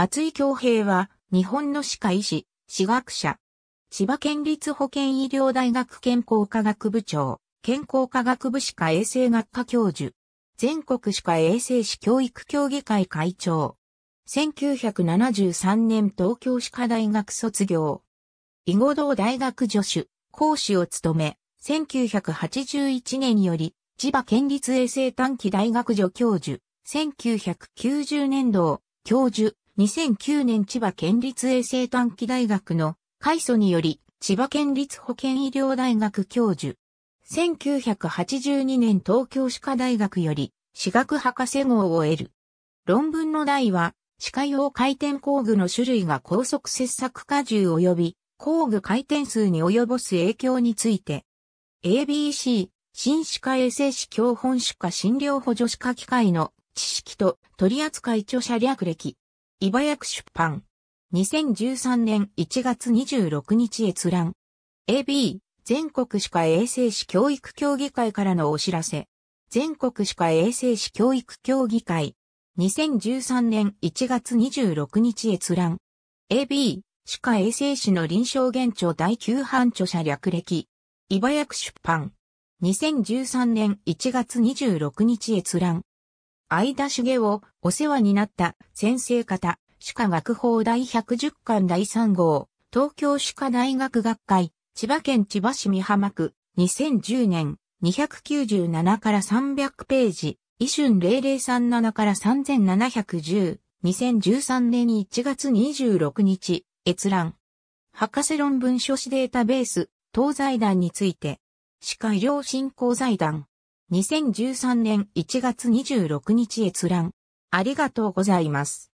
松井京平は、日本の歯科医師、歯学者。千葉県立保健医療大学健康科学部長、健康科学部歯科衛生学科教授。全国歯科衛生士教育協議会会長。1973年東京歯科大学卒業。囲碁道大学助手、講師を務め、1981年より、千葉県立衛生短期大学助教授、1990年度、教授、2009年千葉県立衛生短期大学の開祖により千葉県立保健医療大学教授。1982年東京歯科大学より歯学博士号を得る。論文の題は歯科用回転工具の種類が高速切削荷重及び工具回転数に及ぼす影響について ABC 新歯科衛生士教本歯科診療補助歯科機械の知識と取扱著者略歴茨役出版。2013年1月26日閲覧。AB、全国歯科衛生士教育協議会からのお知らせ。全国歯科衛生士教育協議会。2013年1月26日閲覧。AB、歯科衛生士の臨床現状第9版著者略歴。茨役出版。2013年1月26日閲覧。相田茂をお世話になった先生方、歯科学法第110巻第3号、東京歯科大学学会、千葉県千葉市美浜区、2010年、297から300ページ、イ春0037から3710、2013年1月26日、閲覧。博士論文書士データベース、東財団について、歯科医療振興財団、2013年1月26日閲覧。ありがとうございます。